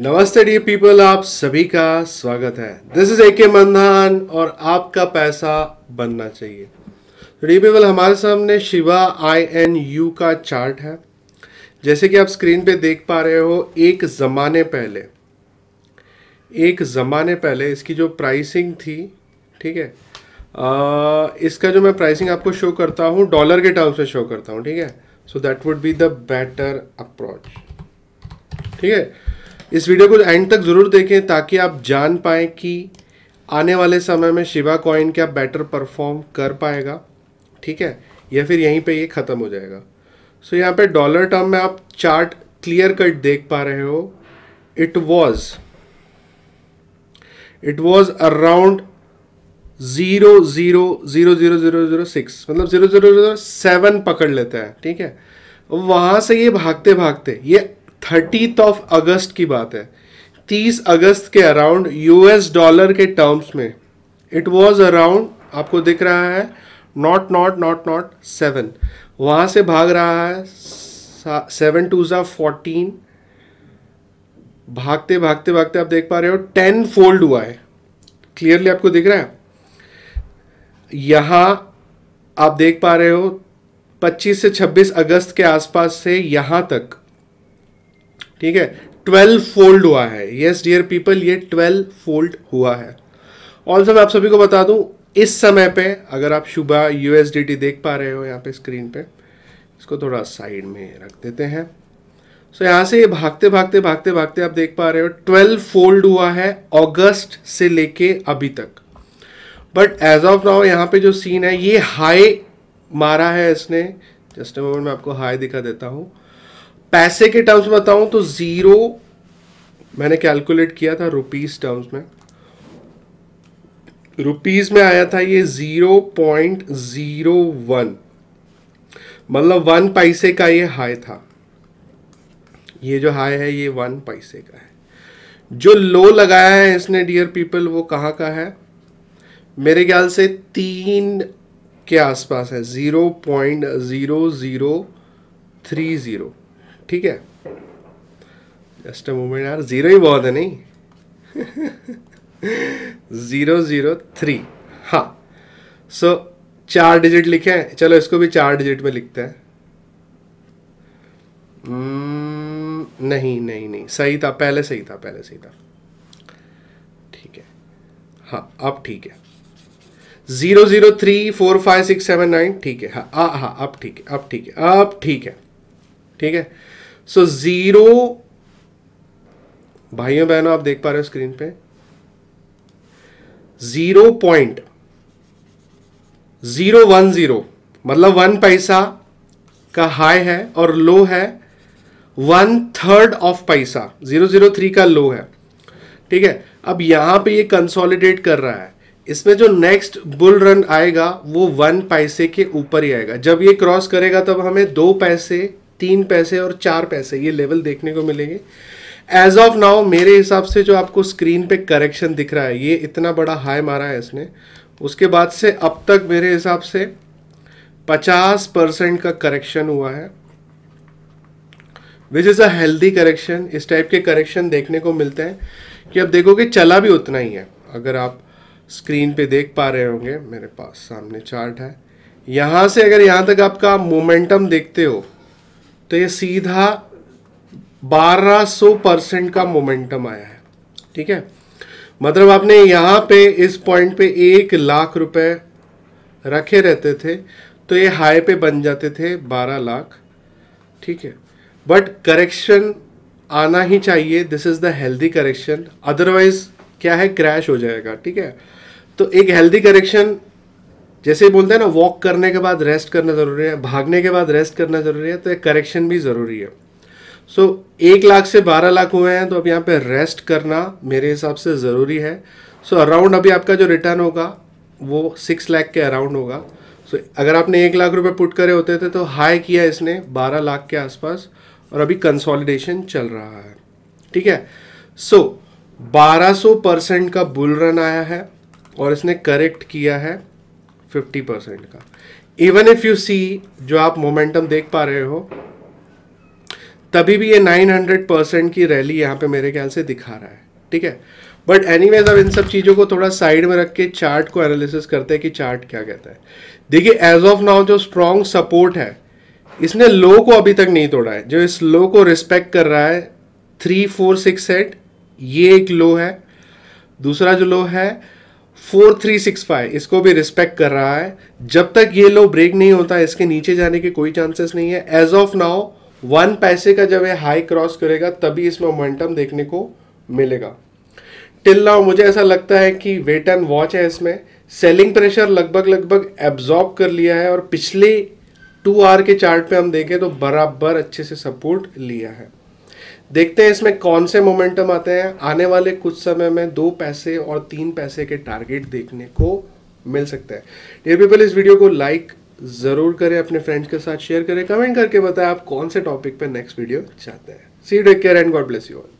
नमस्ते D people आप सभी का स्वागत है दिस इज ए के मंधान और आपका पैसा बनना चाहिए डी पीपल हमारे सामने शिवा आई एन यू का चार्ट है जैसे कि आप स्क्रीन पे देख पा रहे हो एक ज़माने पहले एक ज़माने पहले इसकी जो प्राइसिंग थी ठीक है आ, इसका जो मैं प्राइसिंग आपको शो करता हूँ डॉलर के टर्म्स में शो करता हूँ ठीक है so that would be the better approach ठीक है इस वीडियो को एंड तक ज़रूर देखें ताकि आप जान पाए कि आने वाले समय में शिवा कॉइन क्या बेटर परफॉर्म कर पाएगा ठीक है या फिर यहीं पे ये ख़त्म हो जाएगा सो so, यहाँ पे डॉलर टर्म में आप चार्ट क्लियर कट देख पा रहे हो it was it was around zero zero zero zero zero zero six मतलब ज़ीरो ज़ीरो ज़ीरो सेवन पकड़ लेता है ठीक है वहां से ये भागते भागते ये थर्टीथ ऑफ अगस्त की बात है 30 अगस्त के अराउंड यूएस डॉलर के टर्म्स में इट वाज अराउंड आपको दिख रहा है nought nought nought nought seven वहां से भाग रहा है सेवन टू ज़ा फोर्टीन भागते भागते भागते आप देख पा रहे हो टेन फोल्ड हुआ है क्लियरली आपको दिख रहा है यहां आप देख पा रहे हो 25 से 26 अगस्त के आसपास से यहां तक ठीक है ट्वेल्व फोल्ड हुआ है येस डियर पीपल ये ट्वेल्व फोल्ड हुआ है ऑल्सो मैं आप सभी को बता दूं इस समय पे अगर आप शुभ यूएसडीटी देख पा रहे हो यहाँ पे स्क्रीन पे इसको थोड़ा साइड में रख देते हैं सो so, यहाँ से ये भागते भागते भागते भागते आप देख पा रहे हो ट्वेल्व फोल्ड हुआ है अगस्त से लेके अभी तक बट एज ऑफ नाउ यहाँ पे जो सीन है ये हाई मारा है इसने जस्ट मोमेंट मैं आपको हाई दिखा देता हूँ पैसे के टर्म्स में बताऊं तो ज़ीरो मैंने कैलकुलेट किया था रुपीज़ टर्म्स में रुपीज़ में आया था ये ज़ीरो पॉइंट ज़ीरो वन मतलब वन पैसे का ये हाई था ये जो हाई है ये वन पैसे का है जो लो लगाया है इसने डियर पीपल वो कहाँ का है मेरे ख्याल से तीन के आसपास है zero point zero zero three zero ठीक है जस्ट अ मोमेंट यार ज़ीरो ही बहुत है नहीं ज़ीरो ज़ीरो थ्री हाँ सो so, चार डिजिट लिखे हैं चलो इसको भी चार डिजिट में लिखते हैं mm, नहीं नहीं नहीं सही था पहले सही था पहले सही था ठीक है हाँ अब ठीक है zero zero three four five six seven nine ठीक है हाँ, हाँ हाँ अब ठीक है अब ठीक है अब ठीक है ठीक है सो जीरो भाइयों बहनों आप देख पा रहे हो स्क्रीन पे zero point zero one zero मतलब वन पैसा का हाई है और लो है वन थर्ड ऑफ पैसा जीरो जीरो थ्री का लो है ठीक है अब यहां पे ये कंसोलिडेट कर रहा है इसमें जो नेक्स्ट बुल रन आएगा वो वन पैसे के ऊपर ही आएगा जब ये क्रॉस करेगा तब हमें दो पैसे तीन पैसे और चार पैसे ये लेवल देखने को मिलेंगे एज ऑफ नाउ मेरे हिसाब से जो आपको स्क्रीन पे करेक्शन दिख रहा है ये इतना बड़ा हाई मारा है इसने उसके बाद से अब तक मेरे हिसाब से 50 परसेंट का करेक्शन हुआ है which is a healthy correction इस टाइप के करेक्शन देखने को मिलते हैं कि अब देखोगे चला भी उतना ही है अगर आप स्क्रीन पे देख पा रहे होंगे मेरे पास सामने चार्ट है यहां से अगर यहां तक आपका मोमेंटम देखते हो तो ये सीधा 1200 परसेंट का मोमेंटम आया है ठीक है मतलब आपने यहां पे इस पॉइंट पे एक लाख रुपए रखे रहते थे तो ये हाई पे बन जाते थे 12 लाख ठीक है बट करेक्शन आना ही चाहिए this is the healthy correction otherwise क्या है क्रैश हो जाएगा ठीक है तो एक हेल्दी करेक्शन जैसे बोलते हैं ना वॉक करने के बाद रेस्ट करना ज़रूरी है भागने के बाद रेस्ट करना ज़रूरी है तो एक करेक्शन भी ज़रूरी है सो so, एक लाख से बारह लाख हुए हैं तो अब यहाँ पे रेस्ट करना मेरे हिसाब से ज़रूरी है सो so, अराउंड अभी आपका जो रिटर्न होगा वो सिक्स लाख के अराउंड होगा सो so, अगर आपने एक लाख रुपये पुट करे होते थे तो हाई किया इसने बारह लाख के आसपास और अभी कंसोलिडेशन चल रहा है ठीक है सो so, 1200 परसेंट का बुल रन आया है और इसने करेक्ट किया है फिफ्टी परसेंट का इवन इफ यू सी जो आप मोमेंटम देख पा रहे हो तभी भी ये नाइन हंड्रेड परसेंट की रैली यहाँ पे मेरे ख्याल से दिखा रहा है ठीक है बट एनी वेज अब इन सब चीज़ों को थोड़ा साइड में रख के चार्ट को एनालिसिस करते हैं कि चार्ट क्या कहता है देखिए एज ऑफ नाउ जो स्ट्रॉन्ग सपोर्ट है इसने लो को अभी तक नहीं तोड़ा है जो इस लो को रिस्पेक्ट कर रहा है थ्री फोर सिक्स एट ये एक लो है दूसरा जो लो है फोर थ्री सिक्स फाइव इसको भी रिस्पेक्ट कर रहा है जब तक ये लो ब्रेक नहीं होता इसके नीचे जाने के कोई चांसेस नहीं है एज ऑफ नाउ वन पैसे का जब ये हाई क्रॉस करेगा तभी इसमें मोमेंटम देखने को मिलेगा टिल नाउ मुझे ऐसा लगता है कि वेट एंड वॉच है इसमें सेलिंग प्रेशर लगभग लगभग एब्जॉर्ब कर लिया है और पिछले टू आर के चार्ट पे हम देखें तो बराबर अच्छे से सपोर्ट लिया है देखते हैं इसमें कौन से मोमेंटम आते हैं आने वाले कुछ समय में दो पैसे और तीन पैसे के टारगेट देखने को मिल सकते हैं डेयर पीपल इस वीडियो को लाइक ज़रूर करें अपने फ्रेंड्स के साथ शेयर करें कमेंट करके बताएं आप कौन से टॉपिक पर नेक्स्ट वीडियो चाहते हैं see take care and God bless you all